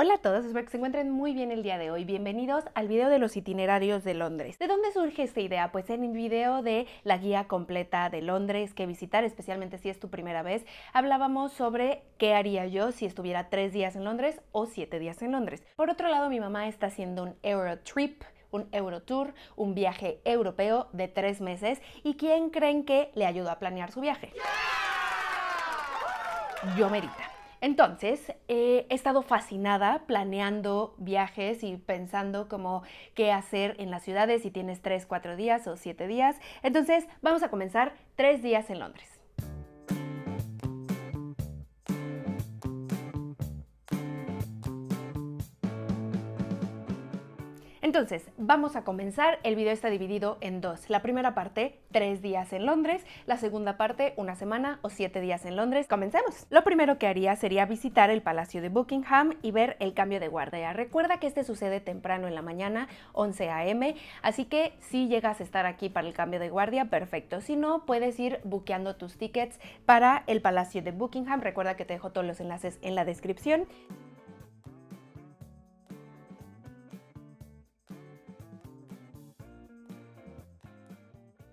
Hola a todos, espero que se encuentren muy bien el día de hoy. Bienvenidos al video de los itinerarios de Londres. ¿De dónde surge esta idea? Pues en el video de la guía completa de Londres que visitar, especialmente si es tu primera vez, hablábamos sobre qué haría yo si estuviera tres días en Londres o siete días en Londres. Por otro lado, mi mamá está haciendo un Eurotrip un Eurotour, un viaje europeo de tres meses y quién creen que le ayudó a planear su viaje. Yo merita. Entonces, eh, he estado fascinada planeando viajes y pensando como qué hacer en las ciudades si tienes 3, 4 días o 7 días. Entonces, vamos a comenzar 3 días en Londres. Entonces, vamos a comenzar. El video está dividido en dos. La primera parte, tres días en Londres. La segunda parte, una semana o siete días en Londres. Comencemos. Lo primero que haría sería visitar el Palacio de Buckingham y ver el cambio de guardia. Recuerda que este sucede temprano en la mañana, 11 a.m. Así que si llegas a estar aquí para el cambio de guardia, perfecto. Si no, puedes ir buqueando tus tickets para el Palacio de Buckingham. Recuerda que te dejo todos los enlaces en la descripción.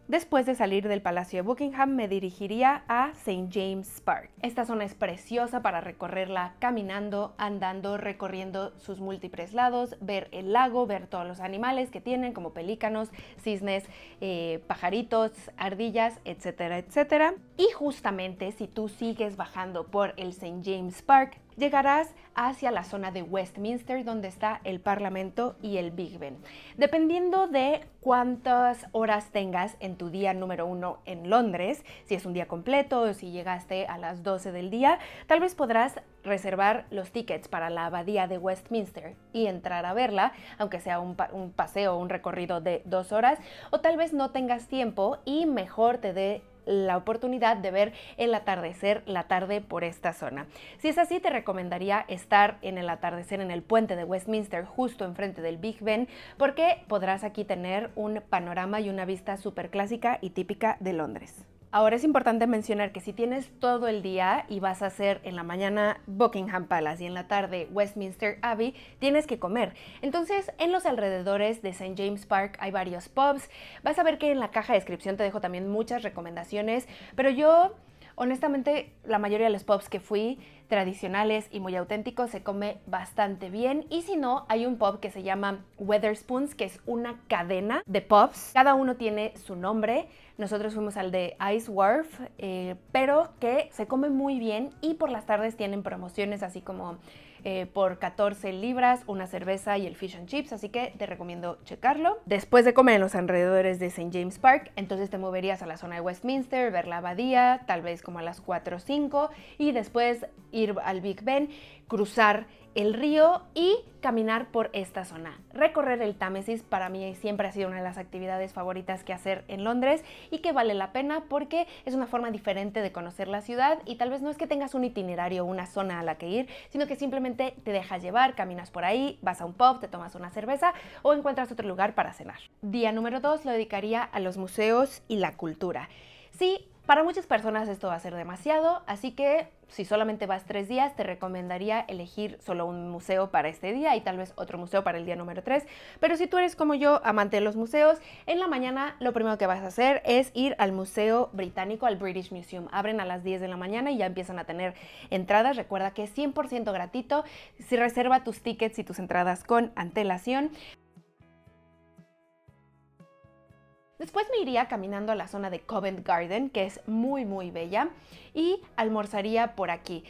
Después de salir del Palacio de Buckingham me dirigiría a St. James Park. Esta zona es preciosa para recorrerla caminando, andando, recorriendo sus múltiples lados, ver el lago, ver todos los animales que tienen como pelícanos, cisnes, eh, pajaritos, ardillas, etcétera, etcétera. Y justamente si tú sigues bajando por el St. James Park, llegarás hacia la zona de Westminster, donde está el Parlamento y el Big Ben. Dependiendo de cuántas horas tengas en tu día número uno en Londres, si es un día completo o si llegaste a las 12 del día, tal vez podrás reservar los tickets para la abadía de Westminster y entrar a verla, aunque sea un, paseo o paseo, un recorrido de dos horas, o tal vez no tengas tiempo y mejor te dé la oportunidad de ver el atardecer la tarde por esta zona. Si es así, te recomendaría estar en el atardecer en el puente de Westminster, justo enfrente del Big Ben, porque podrás aquí tener un panorama y una vista súper clásica y típica de Londres. Ahora es importante mencionar que si tienes todo el día y vas a hacer en la mañana Buckingham Palace y en la tarde Westminster Abbey, tienes que comer. Entonces, en los alrededores de St. James Park hay varios pubs. Vas a ver que en la caja de descripción te dejo también muchas recomendaciones, pero yo honestamente, la mayoría de los pubs que fui tradicionales y muy auténticos, se come bastante bien. Y si no, hay un pub que se llama Weatherspoons, que es una cadena de pubs. Cada uno tiene su nombre. Nosotros fuimos al de Ice Wharf, eh, pero que se come muy bien y por las tardes tienen promociones así como eh, por 14 libras, una cerveza y el fish and chips, así que te recomiendo checarlo. Después de comer en los alrededores de St. James Park, entonces te moverías a la zona de Westminster, ver la abadía, tal vez como a las 4 o 5, y después ir al Big Ben, cruzar el río y caminar por esta zona. Recorrer el Támesis para mí siempre ha sido una de las actividades favoritas que hacer en Londres y que vale la pena porque es una forma diferente de conocer la ciudad y tal vez no es que tengas un itinerario, o una zona a la que ir, sino que simplemente te dejas llevar, caminas por ahí, vas a un pub, te tomas una cerveza o encuentras otro lugar para cenar. Día número 2 lo dedicaría a los museos y la cultura. Sí, para muchas personas esto va a ser demasiado, así que si solamente vas tres días, te recomendaría elegir solo un museo para este día y tal vez otro museo para el día número tres. Pero si tú eres como yo, amante de los museos, en la mañana lo primero que vas a hacer es ir al Museo Británico, al British Museum. Abren a las 10 de la mañana y ya empiezan a tener entradas. Recuerda que es 100% gratuito. Si reserva tus tickets y tus entradas con antelación. Después me iría caminando a la zona de Covent Garden, que es muy muy bella, y almorzaría por aquí.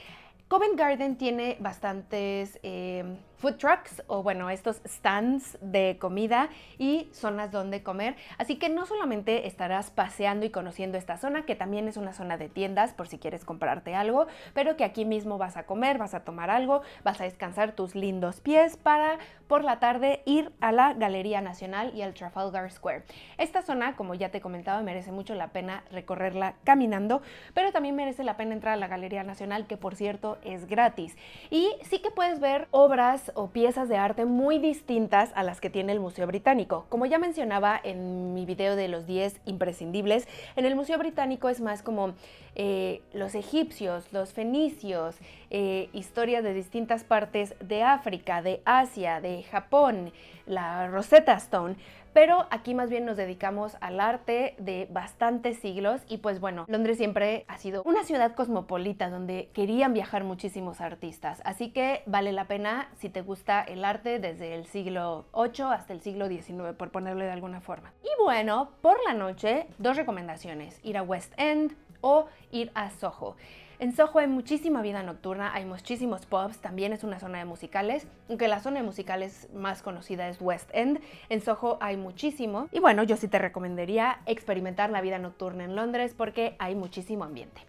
Covent Garden tiene bastantes... Eh, food trucks o bueno, estos stands de comida y zonas donde comer. Así que no solamente estarás paseando y conociendo esta zona, que también es una zona de tiendas por si quieres comprarte algo, pero que aquí mismo vas a comer, vas a tomar algo, vas a descansar tus lindos pies para por la tarde ir a la Galería Nacional y al Trafalgar Square. Esta zona, como ya te comentaba, merece mucho la pena recorrerla caminando, pero también merece la pena entrar a la Galería Nacional, que por cierto es gratis. Y sí que puedes ver obras o piezas de arte muy distintas a las que tiene el Museo Británico. Como ya mencionaba en mi video de los 10 imprescindibles, en el Museo Británico es más como eh, los egipcios, los fenicios, eh, historias de distintas partes de África, de Asia, de Japón, la Rosetta Stone, pero aquí más bien nos dedicamos al arte de bastantes siglos y pues bueno, Londres siempre ha sido una ciudad cosmopolita donde querían viajar muchísimos artistas, así que vale la pena si te gusta el arte desde el siglo VIII hasta el siglo XIX por ponerlo de alguna forma. Y bueno, por la noche, dos recomendaciones, ir a West End o ir a Soho. En Soho hay muchísima vida nocturna, hay muchísimos pubs, también es una zona de musicales, aunque la zona de musicales más conocida es West End, en Soho hay muchísimo. Y bueno, yo sí te recomendaría experimentar la vida nocturna en Londres porque hay muchísimo ambiente.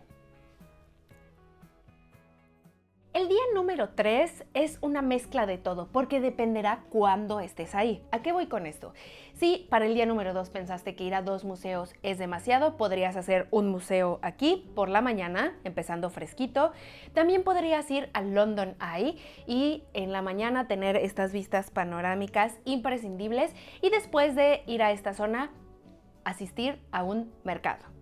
El día número 3 es una mezcla de todo, porque dependerá cuándo estés ahí. ¿A qué voy con esto? Si para el día número 2 pensaste que ir a dos museos es demasiado, podrías hacer un museo aquí por la mañana, empezando fresquito. También podrías ir al London Eye y en la mañana tener estas vistas panorámicas imprescindibles y después de ir a esta zona, asistir a un mercado.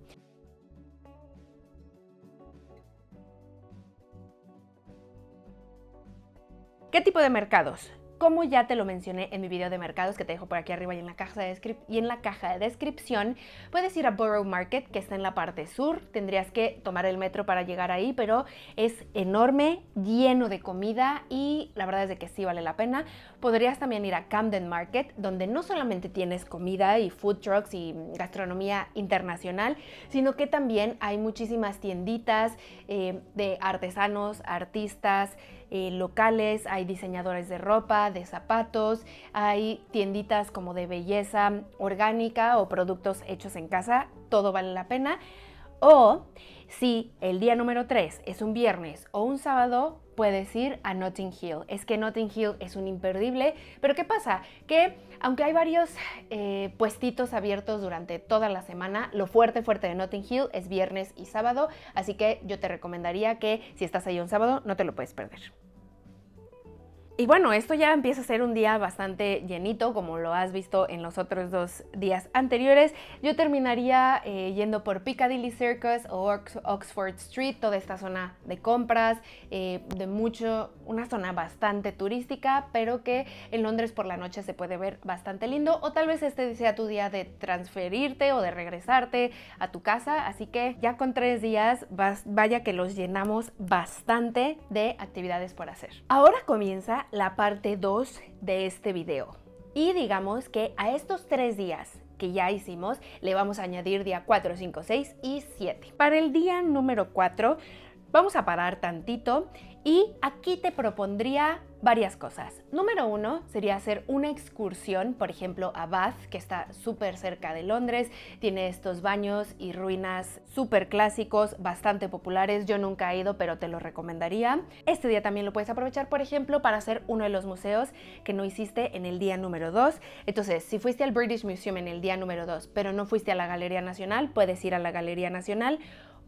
¿Qué tipo de mercados? Como ya te lo mencioné en mi video de mercados que te dejo por aquí arriba y en la caja de, descripción, puedes ir a Borough Market que está en la parte sur. Tendrías que tomar el metro para llegar ahí, pero es enorme, lleno de comida y la verdad es de que sí vale la pena. Podrías también ir a Camden Market, donde no solamente tienes comida y food trucks y gastronomía internacional, sino que también hay muchísimas tienditas eh, de artesanos, artistas, eh, locales, hay diseñadores de ropa, de zapatos, hay tienditas como de belleza orgánica o productos hechos en casa, todo vale la pena. O si el día número 3 es un viernes o un sábado, puedes ir a Notting Hill. Es que Notting Hill es un imperdible, pero ¿qué pasa? Que aunque hay varios eh, puestitos abiertos durante toda la semana, lo fuerte, fuerte de Notting Hill es viernes y sábado, así que yo te recomendaría que si estás ahí un sábado, no te lo puedes perder. Y bueno, esto ya empieza a ser un día bastante llenito, como lo has visto en los otros dos días anteriores. Yo terminaría eh, yendo por Piccadilly Circus o Oxford Street, toda esta zona de compras, eh, de mucho, una zona bastante turística, pero que en Londres por la noche se puede ver bastante lindo. O tal vez este sea tu día de transferirte o de regresarte a tu casa. Así que ya con tres días, vaya que los llenamos bastante de actividades por hacer. Ahora comienza la parte 2 de este video. Y digamos que a estos tres días que ya hicimos le vamos a añadir día 4, 5, 6 y 7. Para el día número 4 vamos a parar tantito y aquí te propondría varias cosas. Número uno sería hacer una excursión, por ejemplo, a Bath, que está súper cerca de Londres, tiene estos baños y ruinas súper clásicos, bastante populares. Yo nunca he ido, pero te lo recomendaría. Este día también lo puedes aprovechar, por ejemplo, para hacer uno de los museos que no hiciste en el día número dos. Entonces, si fuiste al British Museum en el día número dos, pero no fuiste a la Galería Nacional, puedes ir a la Galería Nacional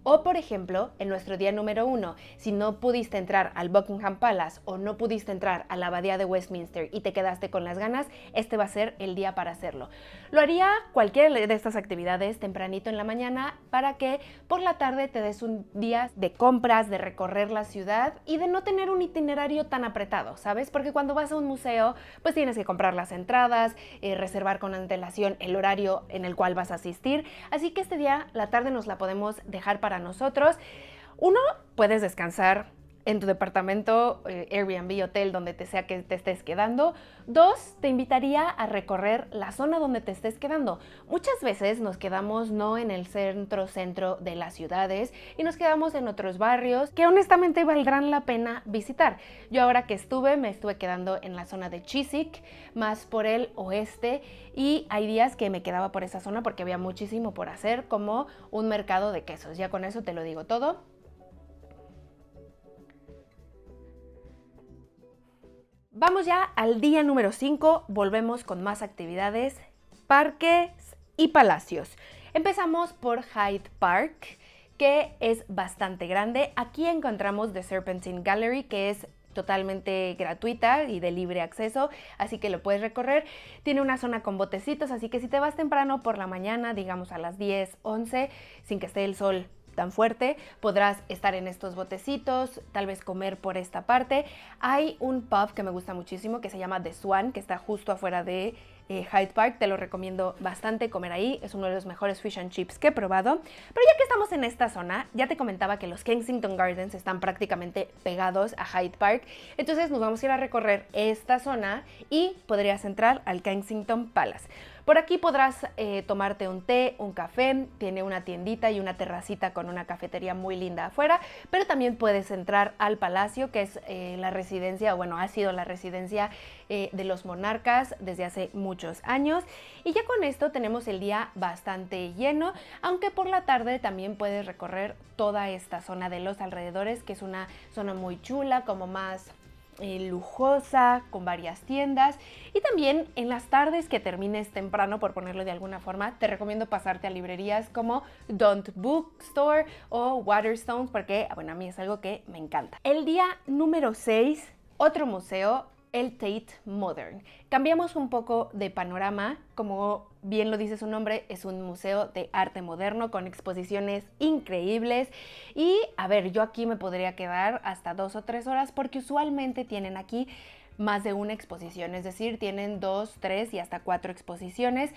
o por ejemplo, en nuestro día número uno, si no pudiste entrar al Buckingham Palace o no pudiste entrar a la Abadía de Westminster y te quedaste con las ganas, este va a ser el día para hacerlo. Lo haría cualquier de estas actividades tempranito en la mañana para que por la tarde te des un día de compras, de recorrer la ciudad y de no tener un itinerario tan apretado, ¿sabes? Porque cuando vas a un museo, pues tienes que comprar las entradas, eh, reservar con antelación el horario en el cual vas a asistir. Así que este día, la tarde nos la podemos dejar para nosotros. Uno, puedes descansar en tu departamento, eh, Airbnb, hotel, donde te sea que te estés quedando. Dos, te invitaría a recorrer la zona donde te estés quedando. Muchas veces nos quedamos no en el centro, centro de las ciudades y nos quedamos en otros barrios que honestamente valdrán la pena visitar. Yo ahora que estuve, me estuve quedando en la zona de Chiswick, más por el oeste y hay días que me quedaba por esa zona porque había muchísimo por hacer, como un mercado de quesos. Ya con eso te lo digo todo. Vamos ya al día número 5, volvemos con más actividades, parques y palacios. Empezamos por Hyde Park, que es bastante grande. Aquí encontramos The Serpentine Gallery, que es totalmente gratuita y de libre acceso, así que lo puedes recorrer. Tiene una zona con botecitos, así que si te vas temprano por la mañana, digamos a las 10, 11, sin que esté el sol tan fuerte, podrás estar en estos botecitos, tal vez comer por esta parte. Hay un pub que me gusta muchísimo que se llama The Swan, que está justo afuera de eh, Hyde Park, te lo recomiendo bastante comer ahí, es uno de los mejores fish and chips que he probado. Pero ya que estamos en esta zona, ya te comentaba que los Kensington Gardens están prácticamente pegados a Hyde Park, entonces nos vamos a ir a recorrer esta zona y podrías entrar al Kensington Palace. Por aquí podrás eh, tomarte un té, un café, tiene una tiendita y una terracita con una cafetería muy linda afuera, pero también puedes entrar al palacio, que es eh, la residencia, bueno, ha sido la residencia eh, de los monarcas desde hace muchos años. Y ya con esto tenemos el día bastante lleno, aunque por la tarde también puedes recorrer toda esta zona de los alrededores, que es una zona muy chula, como más eh, lujosa, con varias tiendas. Y también en las tardes que termines temprano, por ponerlo de alguna forma, te recomiendo pasarte a librerías como Don't Bookstore o Waterstones, porque bueno, a mí es algo que me encanta. El día número 6, otro museo el Tate Modern. Cambiamos un poco de panorama, como bien lo dice su nombre, es un museo de arte moderno con exposiciones increíbles y a ver, yo aquí me podría quedar hasta dos o tres horas porque usualmente tienen aquí más de una exposición, es decir, tienen dos, tres y hasta cuatro exposiciones.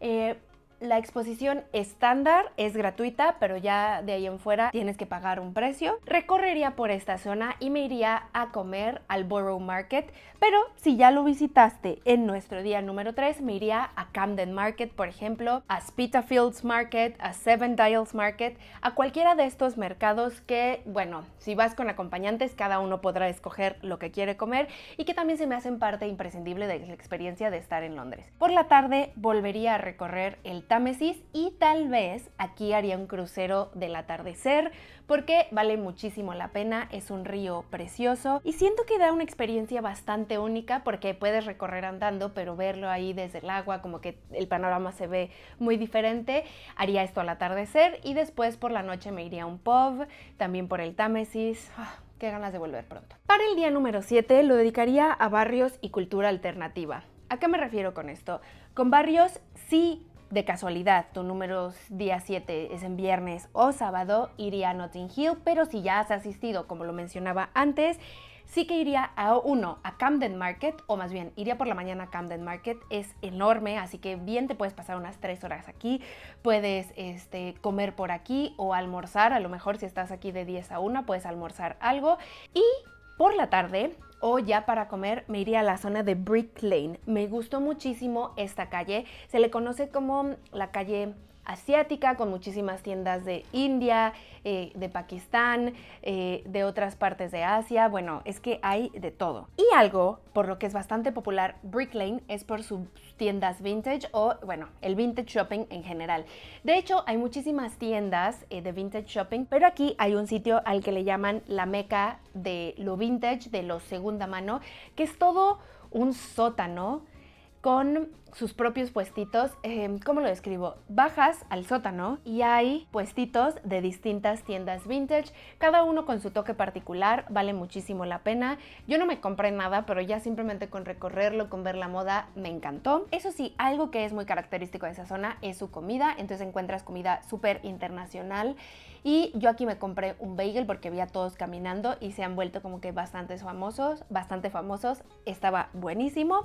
Eh, la exposición estándar es gratuita, pero ya de ahí en fuera tienes que pagar un precio. Recorrería por esta zona y me iría a comer al Borough Market, pero si ya lo visitaste en nuestro día número 3, me iría a Camden Market, por ejemplo, a Spitafields Market, a Seven Dials Market, a cualquiera de estos mercados que, bueno, si vas con acompañantes, cada uno podrá escoger lo que quiere comer y que también se me hacen parte imprescindible de la experiencia de estar en Londres. Por la tarde volvería a recorrer el Támesis y tal vez aquí haría un crucero del atardecer porque vale muchísimo la pena, es un río precioso y siento que da una experiencia bastante única porque puedes recorrer andando pero verlo ahí desde el agua como que el panorama se ve muy diferente. Haría esto al atardecer y después por la noche me iría a un pub, también por el Támesis. Ah, qué ganas de volver pronto. Para el día número 7 lo dedicaría a barrios y cultura alternativa. ¿A qué me refiero con esto? Con barrios sí de casualidad tu número día 7 es en viernes o sábado, iría a Notting Hill, pero si ya has asistido, como lo mencionaba antes, sí que iría a uno, a Camden Market, o más bien, iría por la mañana a Camden Market, es enorme, así que bien te puedes pasar unas 3 horas aquí, puedes este, comer por aquí o almorzar, a lo mejor si estás aquí de 10 a 1 puedes almorzar algo, y por la tarde o ya para comer me iría a la zona de Brick Lane. Me gustó muchísimo esta calle. Se le conoce como la calle asiática, con muchísimas tiendas de India, eh, de Pakistán, eh, de otras partes de Asia. Bueno, es que hay de todo. Y algo por lo que es bastante popular Brick Lane es por sus tiendas vintage o, bueno, el vintage shopping en general. De hecho, hay muchísimas tiendas eh, de vintage shopping, pero aquí hay un sitio al que le llaman la meca de lo vintage, de lo segunda mano, que es todo un sótano con sus propios puestitos, em, ¿cómo lo describo? Bajas al sótano y hay puestitos de distintas tiendas vintage, cada uno con su toque particular, vale muchísimo la pena. Yo no me compré nada, pero ya simplemente con recorrerlo, con ver la moda, me encantó. Eso sí, algo que es muy característico de esa zona es su comida, entonces encuentras comida súper internacional y yo aquí me compré un bagel porque vi a todos caminando y se han vuelto como que bastante famosos, bastante famosos, estaba buenísimo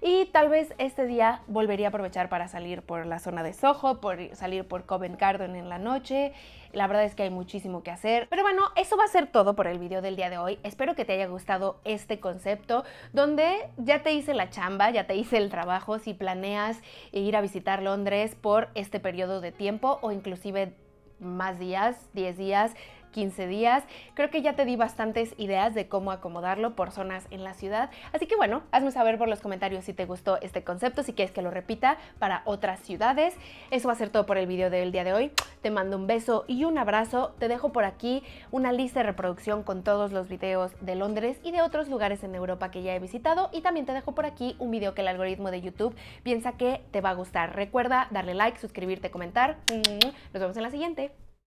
y tal vez este día volvería a aprovechar para salir por la zona de Soho, por salir por Covent Garden en la noche. La verdad es que hay muchísimo que hacer. Pero bueno, eso va a ser todo por el video del día de hoy. Espero que te haya gustado este concepto donde ya te hice la chamba, ya te hice el trabajo si planeas ir a visitar Londres por este periodo de tiempo o inclusive más días, 10 días, 15 días. Creo que ya te di bastantes ideas de cómo acomodarlo por zonas en la ciudad. Así que bueno, hazme saber por los comentarios si te gustó este concepto, si quieres que lo repita para otras ciudades. Eso va a ser todo por el video del día de hoy. Te mando un beso y un abrazo. Te dejo por aquí una lista de reproducción con todos los videos de Londres y de otros lugares en Europa que ya he visitado. Y también te dejo por aquí un video que el algoritmo de YouTube piensa que te va a gustar. Recuerda darle like, suscribirte, comentar. Mm, nos vemos en la siguiente.